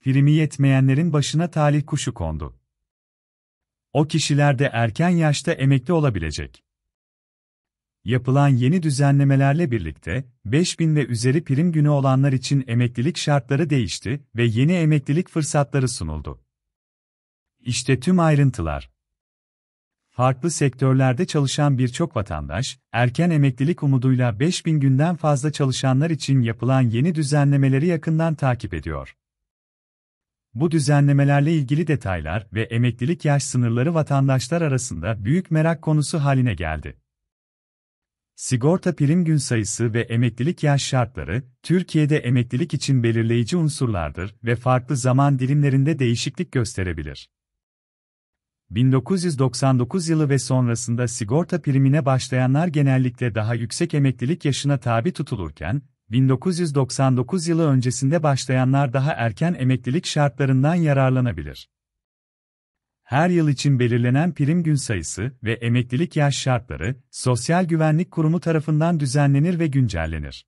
primi yetmeyenlerin başına talih kuşu kondu. O kişiler de erken yaşta emekli olabilecek. Yapılan yeni düzenlemelerle birlikte, 5000 ve üzeri prim günü olanlar için emeklilik şartları değişti ve yeni emeklilik fırsatları sunuldu. İşte tüm ayrıntılar. Farklı sektörlerde çalışan birçok vatandaş, erken emeklilik umuduyla 5000 günden fazla çalışanlar için yapılan yeni düzenlemeleri yakından takip ediyor. Bu düzenlemelerle ilgili detaylar ve emeklilik yaş sınırları vatandaşlar arasında büyük merak konusu haline geldi. Sigorta prim gün sayısı ve emeklilik yaş şartları, Türkiye'de emeklilik için belirleyici unsurlardır ve farklı zaman dilimlerinde değişiklik gösterebilir. 1999 yılı ve sonrasında sigorta primine başlayanlar genellikle daha yüksek emeklilik yaşına tabi tutulurken, 1999 yılı öncesinde başlayanlar daha erken emeklilik şartlarından yararlanabilir. Her yıl için belirlenen prim gün sayısı ve emeklilik yaş şartları Sosyal Güvenlik Kurumu tarafından düzenlenir ve güncellenir.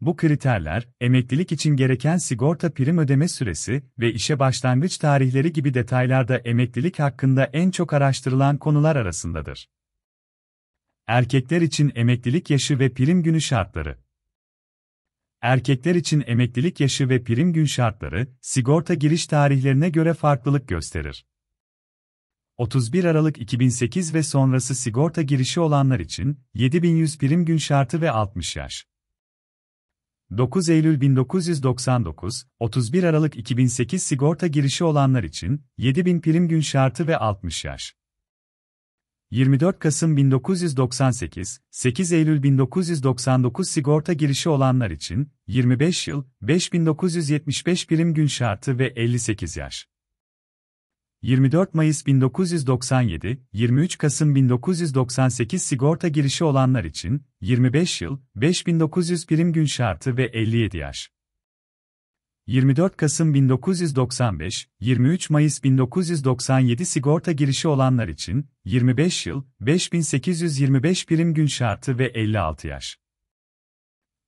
Bu kriterler, emeklilik için gereken sigorta prim ödeme süresi ve işe başlangıç tarihleri gibi detaylarda emeklilik hakkında en çok araştırılan konular arasındadır. Erkekler için emeklilik yaşı ve prim günü şartları erkekler için emeklilik yaşı ve prim gün şartları, sigorta giriş tarihlerine göre farklılık gösterir. 31 Aralık 2008 ve sonrası sigorta girişi olanlar için 7100 prim gün şartı ve 60 yaş. 9 Eylül 1999, 31 Aralık 2008 sigorta girişi olanlar için 7000 prim gün şartı ve 60 yaş. 24 Kasım 1998, 8 Eylül 1999 sigorta girişi olanlar için 25 yıl, 5975 birim gün şartı ve 58 yaş. 24 Mayıs 1997, 23 Kasım 1998 sigorta girişi olanlar için 25 yıl, 5900 birim gün şartı ve 57 yaş. 24 Kasım 1995, 23 Mayıs 1997 sigorta girişi olanlar için 25 yıl 5825 prim gün şartı ve 56 yaş.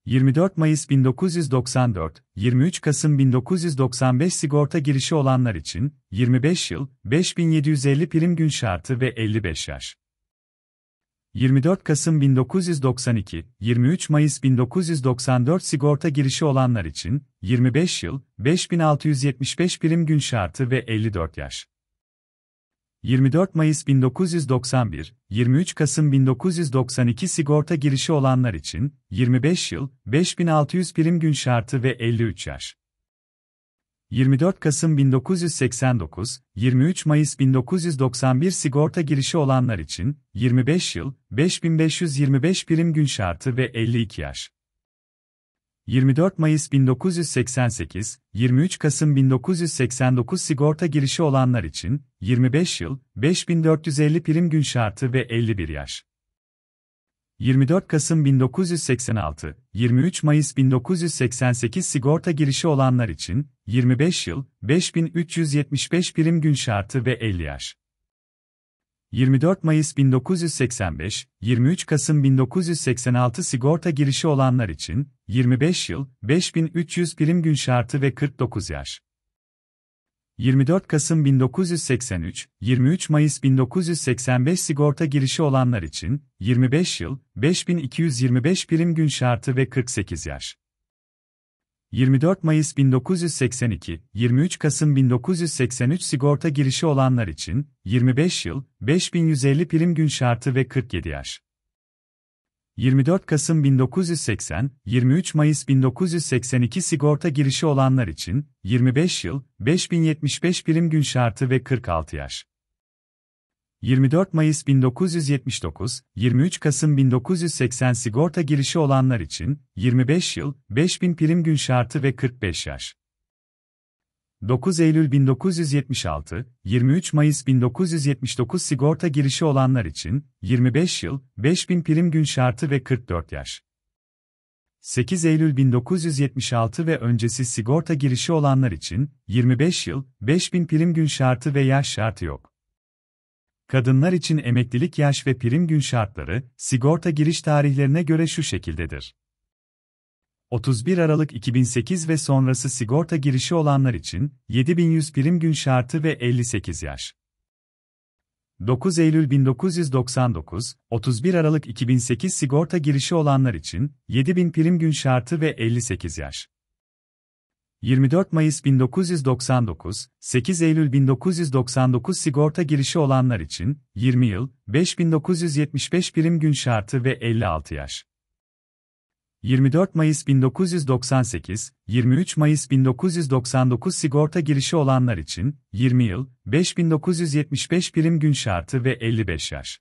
24 Mayıs 1994, 23 Kasım 1995 sigorta girişi olanlar için 25 yıl 5750 prim gün şartı ve 55 yaş. 24 Kasım 1992, 23 Mayıs 1994 sigorta girişi olanlar için 25 yıl, 5675 prim gün şartı ve 54 yaş. 24 Mayıs 1991, 23 Kasım 1992 sigorta girişi olanlar için 25 yıl, 5600 prim gün şartı ve 53 yaş. 24 Kasım 1989, 23 Mayıs 1991 sigorta girişi olanlar için 25 yıl 5525 prim gün şartı ve 52 yaş. 24 Mayıs 1988, 23 Kasım 1989 sigorta girişi olanlar için 25 yıl 5450 prim gün şartı ve 51 yaş. 24 Kasım 1986, 23 Mayıs 1988 sigorta girişi olanlar için 25 yıl 5375 prim gün şartı ve 50 yaş. 24 Mayıs 1985, 23 Kasım 1986 sigorta girişi olanlar için 25 yıl 5300 prim gün şartı ve 49 yaş. 24 Kasım 1983, 23 Mayıs 1985 sigorta girişi olanlar için 25 yıl, 5225 prim gün şartı ve 48 yaş. 24 Mayıs 1982, 23 Kasım 1983 sigorta girişi olanlar için 25 yıl, 5150 prim gün şartı ve 47 yaş. 24 Kasım 1980, 23 Mayıs 1982 sigorta girişi olanlar için 25 yıl, 5075 prim gün şartı ve 46 yaş. 24 Mayıs 1979, 23 Kasım 1980 sigorta girişi olanlar için 25 yıl, 5000 prim gün şartı ve 45 yaş. 9 Eylül 1976, 23 Mayıs 1979 sigorta girişi olanlar için 25 yıl, 5000 prim gün şartı ve 44 yaş. 8 Eylül 1976 ve öncesi sigorta girişi olanlar için 25 yıl, 5000 prim gün şartı ve yaş şartı yok. Kadınlar için emeklilik yaş ve prim gün şartları sigorta giriş tarihlerine göre şu şekildedir. 31 Aralık 2008 ve sonrası sigorta girişi olanlar için 7100 prim gün şartı ve 58 yaş. 9 Eylül 1999, 31 Aralık 2008 sigorta girişi olanlar için 7000 prim gün şartı ve 58 yaş. 24 Mayıs 1999, 8 Eylül 1999 sigorta girişi olanlar için 20 yıl 5975 prim gün şartı ve 56 yaş. 24 Mayıs 1998, 23 Mayıs 1999 sigorta girişi olanlar için 20 yıl, 5975 prim gün şartı ve 55 yaş.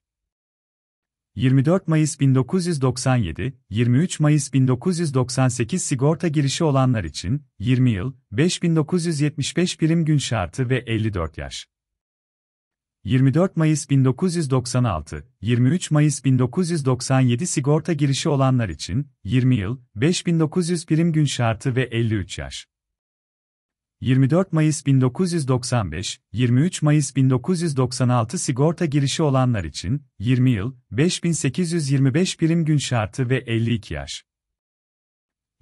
24 Mayıs 1997, 23 Mayıs 1998 sigorta girişi olanlar için 20 yıl, 5975 prim gün şartı ve 54 yaş. 24 Mayıs 1996, 23 Mayıs 1997 sigorta girişi olanlar için 20 yıl, 5900 prim gün şartı ve 53 yaş. 24 Mayıs 1995, 23 Mayıs 1996 sigorta girişi olanlar için 20 yıl, 5825 prim gün şartı ve 52 yaş.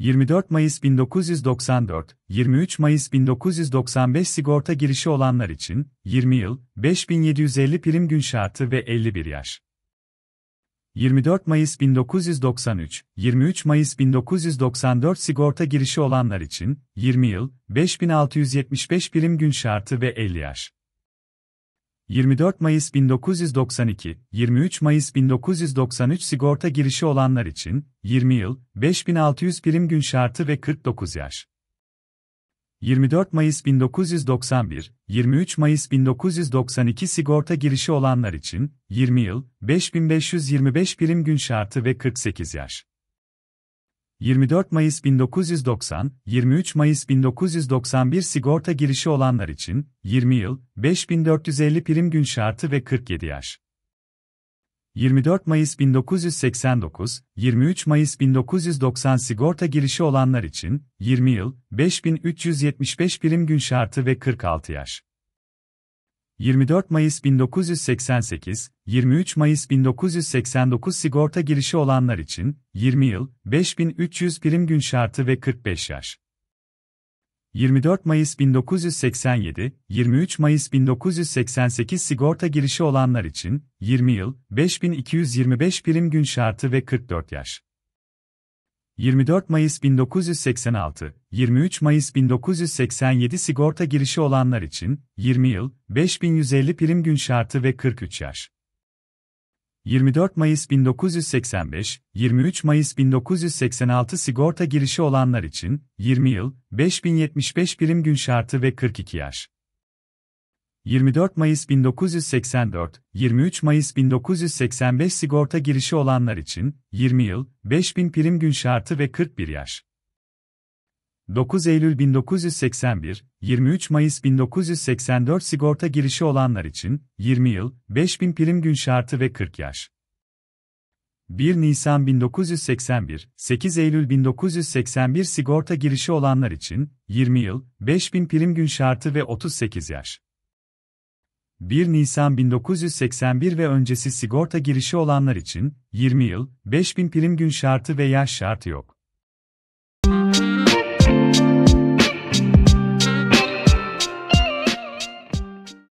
24 Mayıs 1994, 23 Mayıs 1995 sigorta girişi olanlar için 20 yıl 5750 prim gün şartı ve 51 yaş. 24 Mayıs 1993, 23 Mayıs 1994 sigorta girişi olanlar için 20 yıl 5675 prim gün şartı ve 50 yaş. 24 Mayıs 1992, 23 Mayıs 1993 sigorta girişi olanlar için 20 yıl, 5600 prim gün şartı ve 49 yaş. 24 Mayıs 1991, 23 Mayıs 1992 sigorta girişi olanlar için 20 yıl, 5525 prim gün şartı ve 48 yaş. 24 Mayıs 1990, 23 Mayıs 1991 sigorta girişi olanlar için 20 yıl 5450 prim gün şartı ve 47 yaş. 24 Mayıs 1989, 23 Mayıs 1990 sigorta girişi olanlar için 20 yıl 5375 prim gün şartı ve 46 yaş. 24 Mayıs 1988, 23 Mayıs 1989 sigorta girişi olanlar için 20 yıl 5300 prim gün şartı ve 45 yaş. 24 Mayıs 1987, 23 Mayıs 1988 sigorta girişi olanlar için 20 yıl 5225 prim gün şartı ve 44 yaş. 24 Mayıs 1986, 23 Mayıs 1987 sigorta girişi olanlar için 20 yıl 5150 prim gün şartı ve 43 yaş. 24 Mayıs 1985, 23 Mayıs 1986 sigorta girişi olanlar için 20 yıl 5075 prim gün şartı ve 42 yaş. 24 Mayıs 1984, 23 Mayıs 1985 sigorta girişi olanlar için 20 yıl, 5000 prim gün şartı ve 41 yaş. 9 Eylül 1981, 23 Mayıs 1984 sigorta girişi olanlar için 20 yıl, 5000 prim gün şartı ve 40 yaş. 1 Nisan 1981, 8 Eylül 1981 sigorta girişi olanlar için 20 yıl, 5000 prim gün şartı ve 38 yaş. 1 Nisan 1981 ve öncesi sigorta girişi olanlar için 20 yıl, 5000 prim gün şartı ve yaş şartı yok.